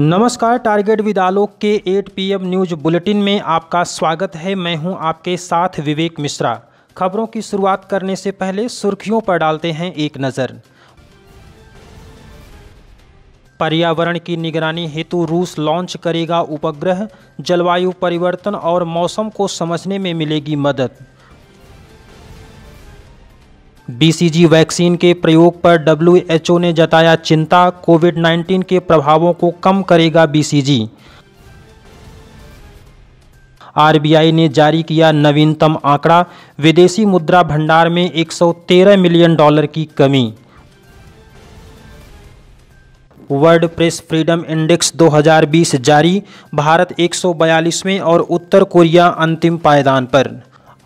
नमस्कार target with आलोक के 8 PM news bulletin में आपका स्वागत है मैं हूं आपके साथ विवेक मिश्रा खबरों की शुरुआत करने से पहले सुर्खियों पर डालते हैं एक नज़र पर्यावरण की निगरानी हेतु रूस लॉन्च करेगा उपग्रह जलवायु परिवर्तन और मौसम को समझने में मिलेगी मदद बीसीजी वैक्सीन के प्रयोग पर डब्ल्यूएचओ ने जताया चिंता कोविड 19 के प्रभावों को कम करेगा बीसीजी आरबीआई ने जारी किया नवीनतम आंकड़ा विदेशी मुद्रा भंडार में 113 मिलियन डॉलर की कमी वर्ल्ड प्रेस फ्रीडम इंडेक्स 2020 जारी भारत 142वें और उत्तर कोरिया अंतिम पायदान पर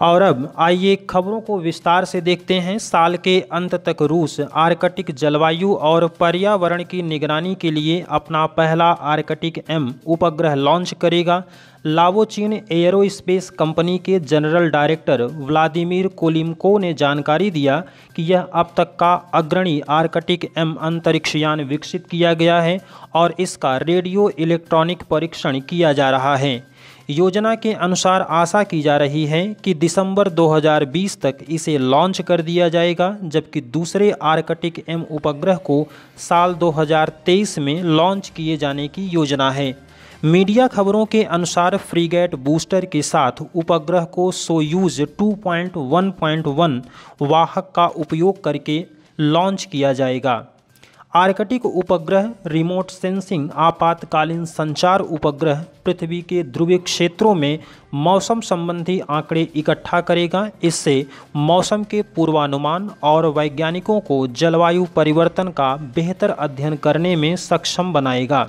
और अब आइए खबरों को विस्तार से देखते हैं साल के अंत तक रूस आर्कटिक जलवायु और पर्यावरण की निगरानी के लिए अपना पहला आर्कटिक एम उपग्रह लॉन्च करेगा लावोचीन एयरोस्पेस कंपनी के जनरल डायरेक्टर व्लादिमीर कोलिमको ने जानकारी दिया कि यह अब तक का अग्रणी आर्कटिक एम अंतरिक्षयान विकसित किया गया है और इसका रेडियो इलेक्ट्रॉनिक परीक्षण किया जा रहा है योजना के अनुसार आशा की जा रही है कि दिसंबर 2020 तक इसे लॉन्च कर दिया जाएगा जबकि दूसरे आर्कटिक एम उपग्रह को साल 2023 में लॉन्च किए जाने की योजना है मीडिया खबरों के अनुसार फ्रीगेट बूस्टर के साथ उपग्रह को सोयूज 2.1.1 वाहक का उपयोग करके लॉन्च किया जाएगा आर्कटिक उपग्रह रिमोट सेंसिंग आपातकालीन संचार उपग्रह पृथ्वी के ध्रुवीय क्षेत्रों में मौसम संबंधी आंकड़े इकट्ठा करेगा इससे मौसम के पूर्वानुमान और वैज्ञानिकों को जलवायु परिवर्तन का बेहतर अध्ययन करने में सक्षम बनाएगा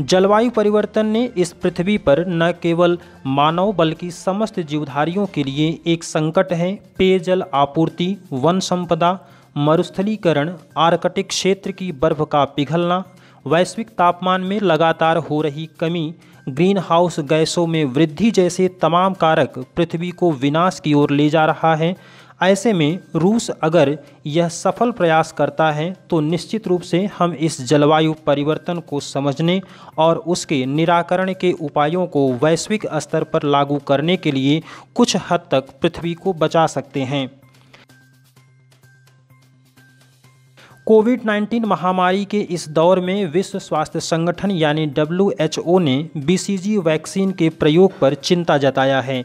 जलवायु परिवर्तन ने इस पृथ्वी पर न केवल मानव बल्कि समस्त जीवधारियों के लिए एक संकट है पेयजल आपूर्ति वन संपदा मरुस्थलीकरण आर्कटिक क्षेत्र की बर्फ का पिघलना वैश्विक तापमान में लगातार हो रही कमी ग्रीन हाउस गैसों में वृद्धि जैसे तमाम कारक पृथ्वी को विनाश की ओर ले जा रहा है ऐसे में रूस अगर यह सफल प्रयास करता है तो निश्चित रूप से हम इस जलवायु परिवर्तन को समझने और उसके निराकरण के उपायों को वैश्विक स्तर पर लागू करने के लिए कुछ हद तक पृथ्वी को बचा सकते हैं कोविड 19 महामारी के इस दौर में विश्व स्वास्थ्य संगठन यानी डब्ल्यू ने बी वैक्सीन के प्रयोग पर चिंता जताया है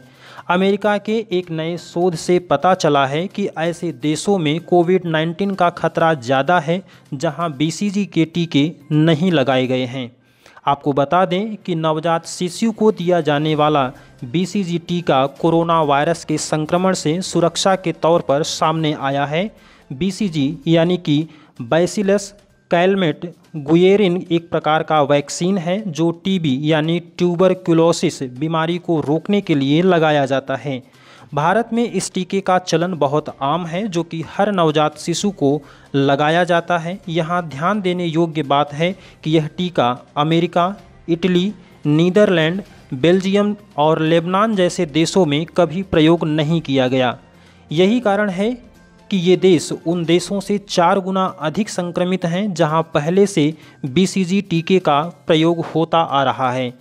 अमेरिका के एक नए शोध से पता चला है कि ऐसे देशों में कोविड 19 का खतरा ज़्यादा है जहां बी के टीके नहीं लगाए गए हैं आपको बता दें कि नवजात शिशु को दिया जाने वाला बी टीका कोरोना वायरस के संक्रमण से सुरक्षा के तौर पर सामने आया है बी यानी कि बैसिलस कैलमेट गुएरिन एक प्रकार का वैक्सीन है जो टीबी यानी ट्यूबरक्यूलोसिस बीमारी को रोकने के लिए लगाया जाता है भारत में इस टीके का चलन बहुत आम है जो कि हर नवजात शिशु को लगाया जाता है यहाँ ध्यान देने योग्य बात है कि यह टीका अमेरिका इटली नीदरलैंड बेल्जियम और लेबनान जैसे देशों में कभी प्रयोग नहीं किया गया यही कारण है कि ये देश उन देशों से चार गुना अधिक संक्रमित हैं जहां पहले से बीसीजी टीके का प्रयोग होता आ रहा है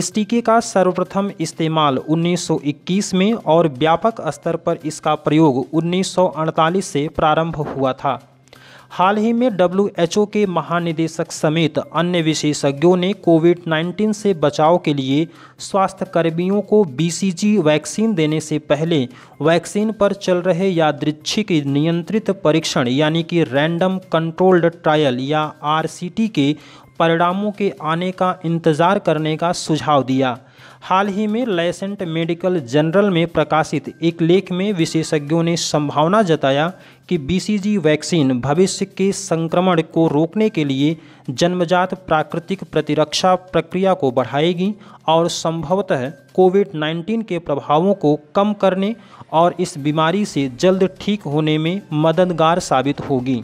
इस टीके का सर्वप्रथम इस्तेमाल 1921 में और व्यापक स्तर पर इसका प्रयोग 1948 से प्रारंभ हुआ था हाल ही में डब्ल्यू के महानिदेशक समेत अन्य विशेषज्ञों ने कोविड 19 से बचाव के लिए स्वास्थ्यकर्मियों को बीसीजी वैक्सीन देने से पहले वैक्सीन पर चल रहे यादृच्छिक नियंत्रित परीक्षण यानी कि रैंडम कंट्रोल्ड ट्रायल या आरसीटी के परिणामों के आने का इंतजार करने का सुझाव दिया हाल ही में लैसेंट मेडिकल जर्नल में प्रकाशित एक लेख में विशेषज्ञों ने संभावना जताया कि बीसीजी वैक्सीन भविष्य के संक्रमण को रोकने के लिए जन्मजात प्राकृतिक प्रतिरक्षा प्रक्रिया को बढ़ाएगी और संभवतः कोविड 19 के प्रभावों को कम करने और इस बीमारी से जल्द ठीक होने में मददगार साबित होगी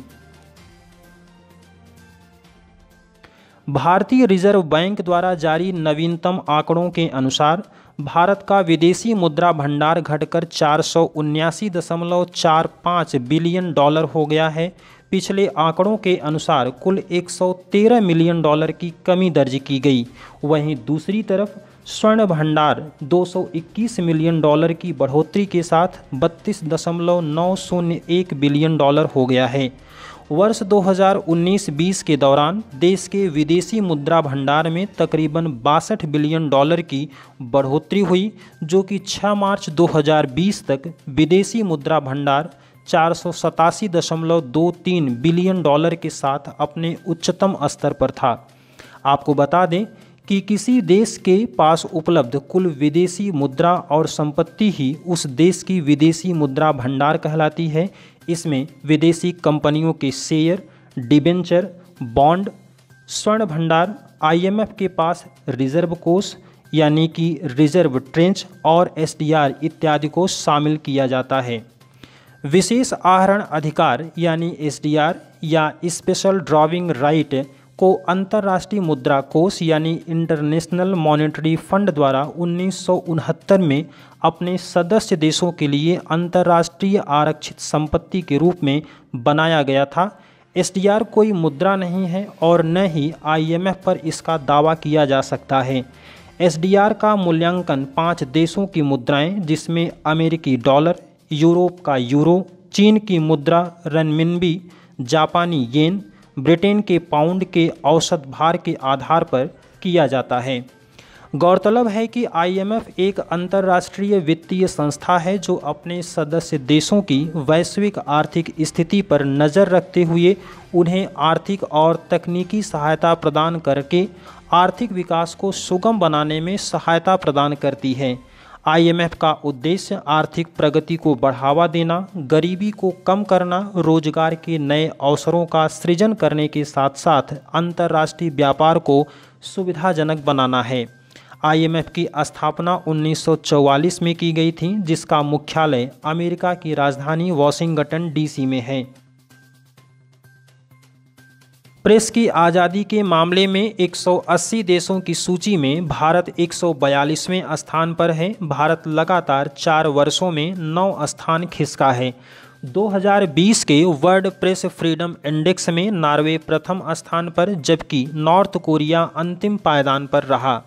भारतीय रिजर्व बैंक द्वारा जारी नवीनतम आंकड़ों के अनुसार भारत का विदेशी मुद्रा भंडार घटकर चार बिलियन डॉलर हो गया है पिछले आंकड़ों के अनुसार कुल 113 मिलियन डॉलर की कमी दर्ज की गई वहीं दूसरी तरफ स्वर्ण भंडार 221 मिलियन डॉलर की बढ़ोतरी के साथ बत्तीस बिलियन डॉलर हो गया है वर्ष 2019-20 के दौरान देश के विदेशी मुद्रा भंडार में तकरीबन बासठ बिलियन डॉलर की बढ़ोतरी हुई जो कि 6 मार्च 2020 तक विदेशी मुद्रा भंडार चार बिलियन डॉलर के साथ अपने उच्चतम स्तर पर था आपको बता दें कि किसी देश के पास उपलब्ध कुल विदेशी मुद्रा और संपत्ति ही उस देश की विदेशी मुद्रा भंडार कहलाती है इसमें विदेशी कंपनियों के शेयर डिबेंचर बॉन्ड स्वर्ण भंडार आईएमएफ के पास रिजर्व कोष यानी कि रिजर्व ट्रेंच और एसडीआर इत्यादि को शामिल किया जाता है विशेष आहरण अधिकार यानी एसडीआर या स्पेशल ड्राविंग राइट को अंतर्राष्ट्रीय मुद्रा कोष यानी इंटरनेशनल मॉनेटरी फंड द्वारा उन्नीस में अपने सदस्य देशों के लिए अंतर्राष्ट्रीय आरक्षित संपत्ति के रूप में बनाया गया था एस कोई मुद्रा नहीं है और न ही आईएमएफ पर इसका दावा किया जा सकता है एस का मूल्यांकन पाँच देशों की मुद्राएं जिसमें अमेरिकी डॉलर यूरोप का यूरो चीन की मुद्रा रनमिनबी जापानी येन ब्रिटेन के पाउंड के औसत भार के आधार पर किया जाता है गौरतलब है कि आईएमएफ एक अंतर्राष्ट्रीय वित्तीय संस्था है जो अपने सदस्य देशों की वैश्विक आर्थिक स्थिति पर नज़र रखते हुए उन्हें आर्थिक और तकनीकी सहायता प्रदान करके आर्थिक विकास को सुगम बनाने में सहायता प्रदान करती है आईएमएफ का उद्देश्य आर्थिक प्रगति को बढ़ावा देना गरीबी को कम करना रोजगार के नए अवसरों का सृजन करने के साथ साथ अंतर्राष्ट्रीय व्यापार को सुविधाजनक बनाना है आईएमएफ की स्थापना 1944 में की गई थी जिसका मुख्यालय अमेरिका की राजधानी वॉशिंगटन डीसी में है प्रेस की आज़ादी के मामले में 180 देशों की सूची में भारत 142वें स्थान पर है भारत लगातार चार वर्षों में नौ स्थान खिसका है 2020 के वर्ल्ड प्रेस फ्रीडम इंडेक्स में नॉर्वे प्रथम स्थान पर जबकि नॉर्थ कोरिया अंतिम पायदान पर रहा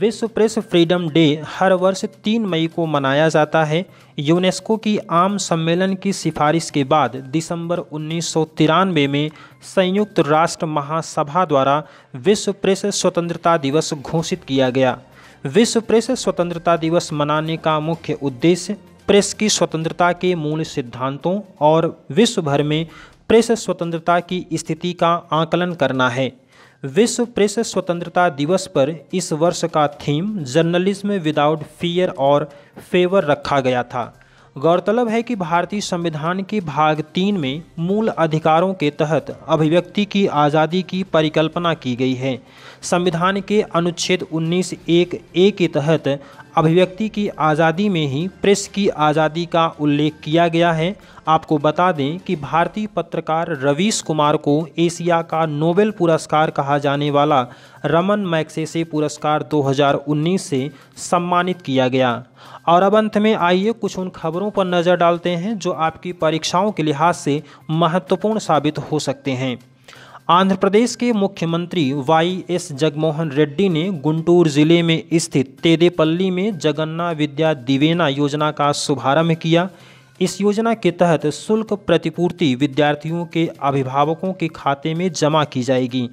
विश्व प्रेस फ्रीडम डे हर वर्ष तीन मई को मनाया जाता है यूनेस्को की आम सम्मेलन की सिफारिश के बाद दिसंबर उन्नीस में संयुक्त राष्ट्र महासभा द्वारा विश्व प्रेस स्वतंत्रता दिवस घोषित किया गया विश्व प्रेस स्वतंत्रता दिवस मनाने का मुख्य उद्देश्य प्रेस की स्वतंत्रता के मूल सिद्धांतों और विश्व भर में प्रेस स्वतंत्रता की स्थिति का आकलन करना है विश्व प्रेस स्वतंत्रता दिवस पर इस वर्ष का थीम जर्नलिज्म विदाउट फियर और फेवर रखा गया था गौरतलब है कि भारतीय संविधान के भाग तीन में मूल अधिकारों के तहत अभिव्यक्ति की आज़ादी की परिकल्पना की गई है संविधान के अनुच्छेद 19 एक ए के तहत अभिव्यक्ति की आज़ादी में ही प्रेस की आज़ादी का उल्लेख किया गया है आपको बता दें कि भारतीय पत्रकार रवीश कुमार को एशिया का नोबेल पुरस्कार कहा जाने वाला रमन मैक्सेसे पुरस्कार 2019 से सम्मानित किया गया और अब अंत में आइए कुछ उन खबरों पर नज़र डालते हैं जो आपकी परीक्षाओं के लिहाज से महत्वपूर्ण साबित हो सकते हैं आंध्र प्रदेश के मुख्यमंत्री वाई एस जगमोहन रेड्डी ने गुंटूर जिले में स्थित तेदेपल्ली में जगन्ना विद्या दिवेना योजना का शुभारंभ किया इस योजना के तहत शुल्क प्रतिपूर्ति विद्यार्थियों के अभिभावकों के खाते में जमा की जाएगी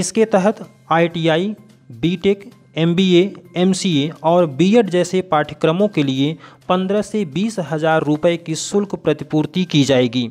इसके तहत आईटीआई, बीटेक, एमबीए, एमसीए और बीएड जैसे पाठ्यक्रमों के लिए पंद्रह से बीस हज़ार रुपये की शुल्क प्रतिपूर्ति की जाएगी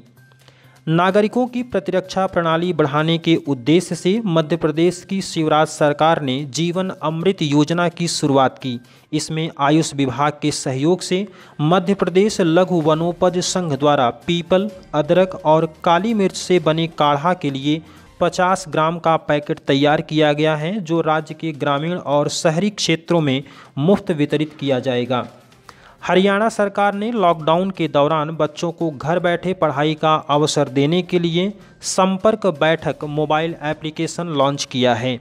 नागरिकों की प्रतिरक्षा प्रणाली बढ़ाने के उद्देश्य से मध्य प्रदेश की शिवराज सरकार ने जीवन अमृत योजना की शुरुआत की इसमें आयुष विभाग के सहयोग से मध्य प्रदेश लघु वनोपज संघ द्वारा पीपल अदरक और काली मिर्च से बने काढ़ा के लिए 50 ग्राम का पैकेट तैयार किया गया है जो राज्य के ग्रामीण और शहरी क्षेत्रों में मुफ्त वितरित किया जाएगा हरियाणा सरकार ने लॉकडाउन के दौरान बच्चों को घर बैठे पढ़ाई का अवसर देने के लिए संपर्क बैठक मोबाइल एप्लीकेशन लॉन्च किया है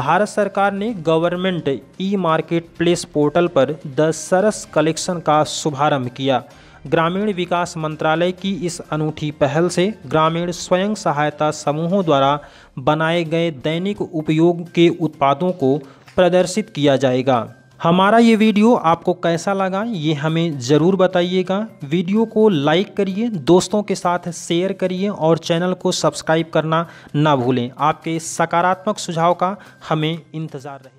भारत सरकार ने government e marketplace portal पर द सरस कलेक्शन का शुभारंभ किया ग्रामीण विकास मंत्रालय की इस अनूठी पहल से ग्रामीण स्वयं सहायता समूहों द्वारा बनाए गए दैनिक उपयोग के उत्पादों को प्रदर्शित किया जाएगा हमारा ये वीडियो आपको कैसा लगा ये हमें ज़रूर बताइएगा वीडियो को लाइक करिए दोस्तों के साथ शेयर करिए और चैनल को सब्सक्राइब करना ना भूलें आपके सकारात्मक सुझाव का हमें इंतज़ार रहे